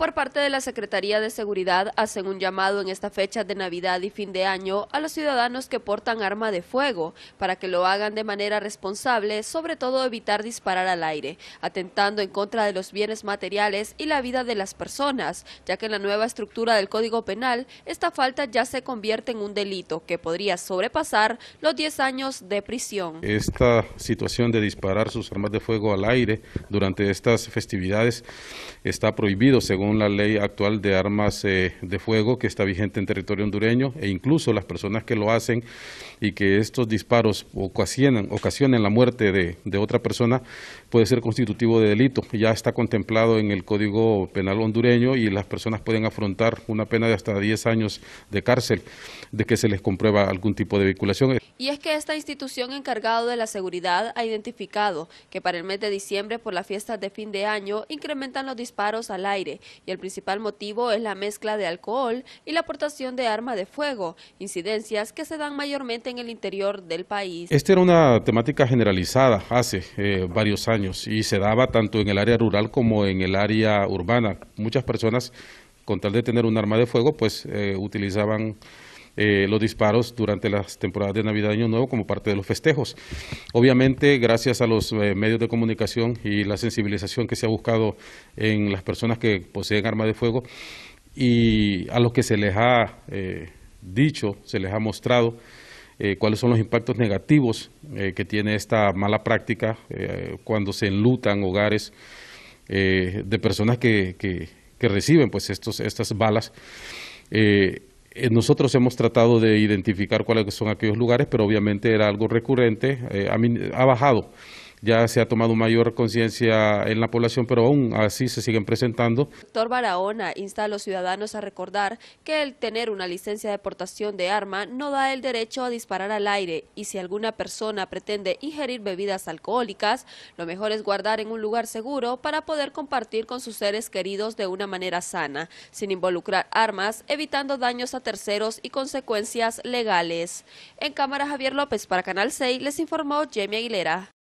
por parte de la Secretaría de Seguridad hacen un llamado en esta fecha de Navidad y fin de año a los ciudadanos que portan arma de fuego para que lo hagan de manera responsable, sobre todo evitar disparar al aire, atentando en contra de los bienes materiales y la vida de las personas, ya que en la nueva estructura del Código Penal esta falta ya se convierte en un delito que podría sobrepasar los 10 años de prisión. Esta situación de disparar sus armas de fuego al aire durante estas festividades está prohibido según la ley actual de armas eh, de fuego que está vigente en territorio hondureño e incluso las personas que lo hacen y que estos disparos ocasionan, ocasionen la muerte de, otra persona puede ser constitutivo de delito. Ya está contemplado en el Código Penal hondureño y las personas pueden afrontar una pena de hasta 10 años de cárcel de que se les comprueba algún tipo de vinculación. Y es que esta institución encargada de la seguridad ha identificado que para el mes de diciembre por las fiestas de fin de año incrementan los disparos al aire y el principal motivo es la mezcla de alcohol y la aportación de arma de fuego, incidencias que se dan mayormente en el interior del país. Esta era una temática generalizada hace eh, varios años y se daba tanto en el área rural como en el área urbana. Muchas personas, con tal de tener un arma de fuego, pues eh, utilizaban eh, los disparos durante las temporadas de Navidad y Año Nuevo como parte de los festejos. Obviamente, gracias a los eh, medios de comunicación y la sensibilización que se ha buscado en las personas que poseen armas de fuego y a los que se les ha eh, dicho, se les ha mostrado, cuáles son los impactos negativos que tiene esta mala práctica cuando se enlutan hogares de personas que, reciben pues estos, estas balas. Eh, nosotros hemos tratado de identificar cuáles son aquellos lugares, pero obviamente era algo recurrente, eh, ha bajado ya se ha tomado mayor conciencia en la población, pero aún así se siguen presentando. doctor Barahona insta a los ciudadanos a recordar que el tener una licencia de portación de arma no da el derecho a disparar al aire y si alguna persona pretende ingerir bebidas alcohólicas, lo mejor es guardar en un lugar seguro para poder compartir con sus seres queridos de una manera sana, sin involucrar armas, evitando daños a terceros y consecuencias legales. En cámara Javier López para Canal 6 les informó Jamie Aguilera.